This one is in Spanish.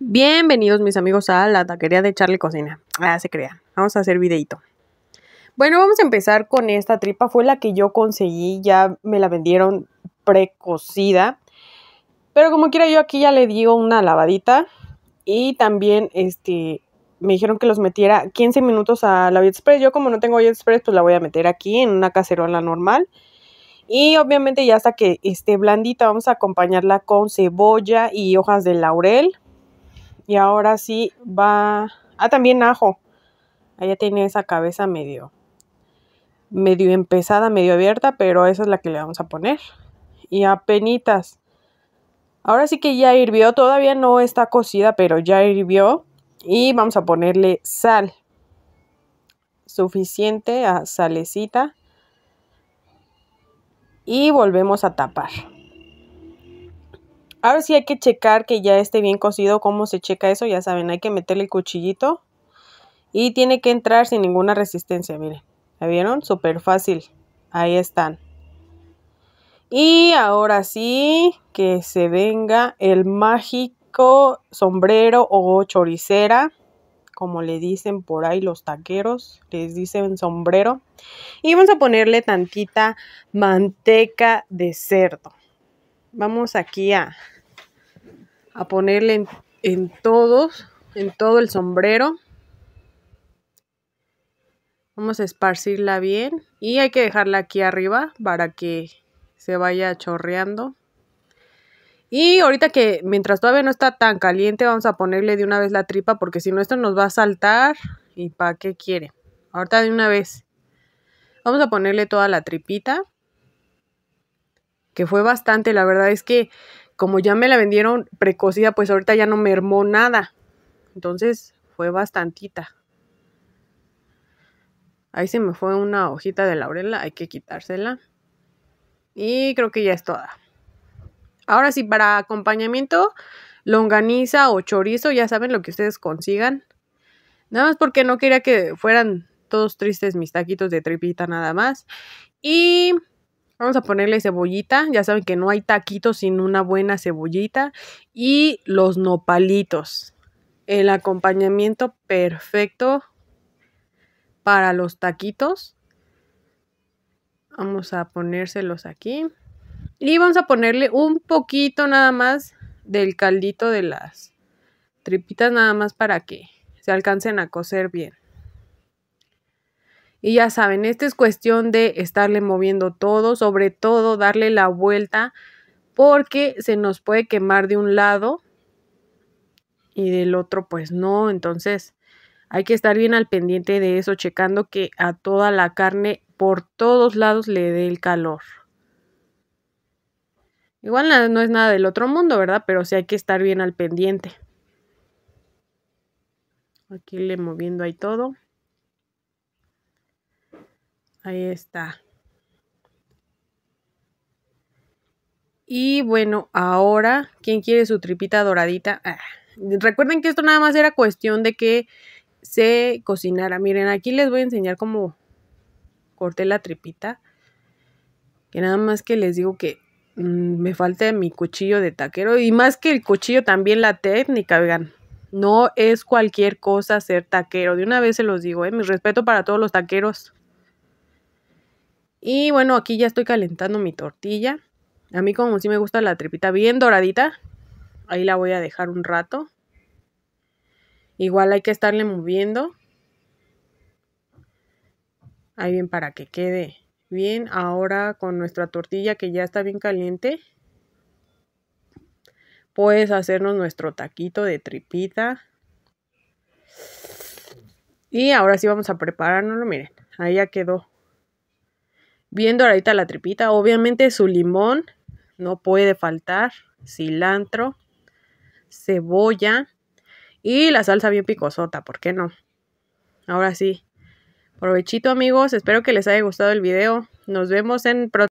Bienvenidos mis amigos a la taquería de Charlie Cocina. Ah, se crea. Vamos a hacer videito. Bueno, vamos a empezar con esta tripa. Fue la que yo conseguí, ya me la vendieron precocida. Pero como quiera yo aquí ya le digo una lavadita. Y también este, me dijeron que los metiera 15 minutos a la Express. Yo como no tengo Express, pues la voy a meter aquí en una cacerola normal. Y obviamente ya hasta que esté blandita vamos a acompañarla con cebolla y hojas de laurel y ahora sí va... Ah, también ajo. Ella tiene esa cabeza medio, medio empezada, medio abierta, pero esa es la que le vamos a poner. Y a penitas. Ahora sí que ya hirvió, todavía no está cocida, pero ya hirvió. Y vamos a ponerle sal. Suficiente a salecita. Y volvemos a tapar. Ahora sí hay que checar que ya esté bien cocido. ¿Cómo se checa eso? Ya saben, hay que meterle el cuchillito. Y tiene que entrar sin ninguna resistencia, miren. ¿La vieron? Súper fácil. Ahí están. Y ahora sí, que se venga el mágico sombrero o choricera, como le dicen por ahí los taqueros, les dicen sombrero. Y vamos a ponerle tantita manteca de cerdo. Vamos aquí a a ponerle en, todos, en todo el sombrero. Vamos a esparcirla bien y hay que dejarla aquí arriba para que se vaya chorreando. Y ahorita que mientras todavía no está tan caliente vamos a ponerle de una vez la tripa porque si no esto nos va a saltar y para qué quiere. Ahorita de una vez vamos a ponerle toda la tripita que fue bastante, la verdad es que como ya me la vendieron precocida, pues ahorita ya no mermó nada. Entonces fue bastantita. Ahí se me fue una hojita de laurela, hay que quitársela. Y creo que ya es toda. Ahora sí, para acompañamiento, longaniza o chorizo, ya saben lo que ustedes consigan. Nada más porque no quería que fueran todos tristes mis taquitos de tripita nada más. Y Vamos a ponerle cebollita, ya saben que no hay taquitos sin una buena cebollita y los nopalitos. El acompañamiento perfecto para los taquitos. Vamos a ponérselos aquí. Y vamos a ponerle un poquito nada más del caldito de las tripitas nada más para que se alcancen a cocer bien. Y ya saben, esta es cuestión de estarle moviendo todo, sobre todo darle la vuelta porque se nos puede quemar de un lado y del otro pues no. Entonces hay que estar bien al pendiente de eso, checando que a toda la carne por todos lados le dé el calor. Igual no es nada del otro mundo, ¿verdad? Pero sí hay que estar bien al pendiente. Aquí le moviendo ahí todo. Ahí está. Y bueno, ahora, ¿quién quiere su tripita doradita? Ah, recuerden que esto nada más era cuestión de que se cocinara. Miren, aquí les voy a enseñar cómo corté la tripita. Que nada más que les digo que mm, me falta mi cuchillo de taquero. Y más que el cuchillo, también la técnica, vean. No es cualquier cosa ser taquero. De una vez se los digo, ¿eh? Mi respeto para todos los taqueros. Y bueno, aquí ya estoy calentando mi tortilla. A mí como si me gusta la tripita bien doradita, ahí la voy a dejar un rato. Igual hay que estarle moviendo. Ahí bien para que quede bien. Ahora con nuestra tortilla que ya está bien caliente, puedes hacernos nuestro taquito de tripita. Y ahora sí vamos a preparárnoslo, miren, ahí ya quedó viendo ahorita la tripita, obviamente su limón no puede faltar, cilantro, cebolla y la salsa bien picosota, ¿por qué no? Ahora sí. Provechito amigos, espero que les haya gustado el video. Nos vemos en